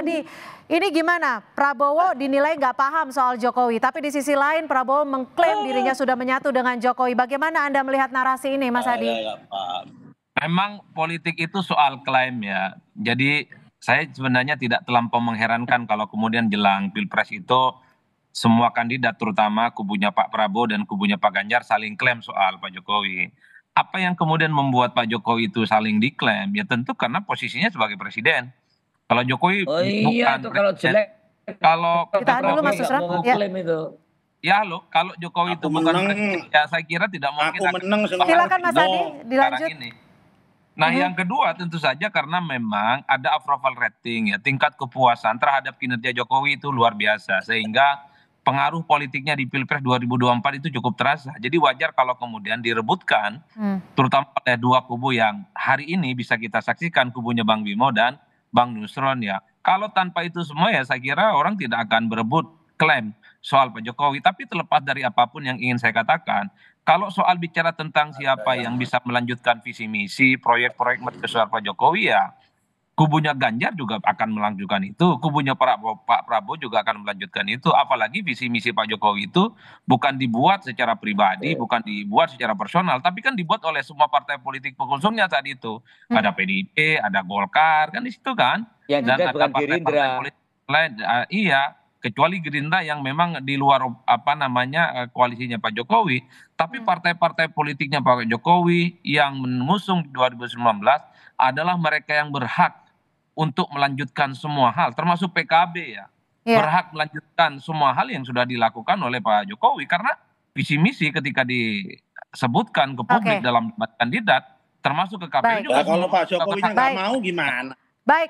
Tadi ini gimana? Prabowo dinilai nggak paham soal Jokowi, tapi di sisi lain Prabowo mengklaim oh. dirinya sudah menyatu dengan Jokowi. Bagaimana Anda melihat narasi ini, Mas Adi? Memang politik itu soal klaim ya. Jadi saya sebenarnya tidak terlampau mengherankan kalau kemudian jelang Pilpres itu semua kandidat terutama kubunya Pak Prabowo dan kubunya Pak Ganjar saling klaim soal Pak Jokowi. Apa yang kemudian membuat Pak Jokowi itu saling diklaim? Ya tentu karena posisinya sebagai presiden kalau Jokowi oh, iya, bukan. Itu kalau jelek. Kalau kita dulu Mas Usrat ya. itu. Ya lo, kalau Jokowi itu bukan presiden, ya saya kira tidak mungkin. Aku menang. Silakan Mas Adi dilanjut. Ini. Nah, mm -hmm. yang kedua tentu saja karena memang ada approval rating ya, tingkat kepuasan terhadap kinerja Jokowi itu luar biasa sehingga pengaruh politiknya di Pilpres 2024 itu cukup terasa. Jadi wajar kalau kemudian direbutkan mm. terutama oleh dua kubu yang hari ini bisa kita saksikan kubunya Bang Bimo dan bang nusron ya kalau tanpa itu semua ya saya kira orang tidak akan berebut klaim soal Pak Jokowi tapi terlepas dari apapun yang ingin saya katakan kalau soal bicara tentang siapa ya. yang bisa melanjutkan visi misi proyek-proyek mercusuar Pak Jokowi ya kubunya ganjar juga akan melanjutkan itu kubunya pak prabowo juga akan melanjutkan itu apalagi visi misi pak jokowi itu bukan dibuat secara pribadi bukan dibuat secara personal tapi kan dibuat oleh semua partai politik pengusungnya saat itu hmm. ada pdip ada golkar kan di situ kan ya, dan ada partai-partai politik lain uh, iya kecuali Gerindra yang memang di luar apa namanya eh, koalisinya Pak Jokowi, tapi hmm. partai-partai politiknya Pak Jokowi yang mengusung 2019 adalah mereka yang berhak untuk melanjutkan semua hal termasuk pkb ya iya. berhak melanjutkan semua hal yang sudah dilakukan oleh pak jokowi karena visi misi ketika disebutkan ke publik okay. dalam kandidat termasuk ke KPU Baik. Nah, kalau Pak Jokowi nggak mau gimana?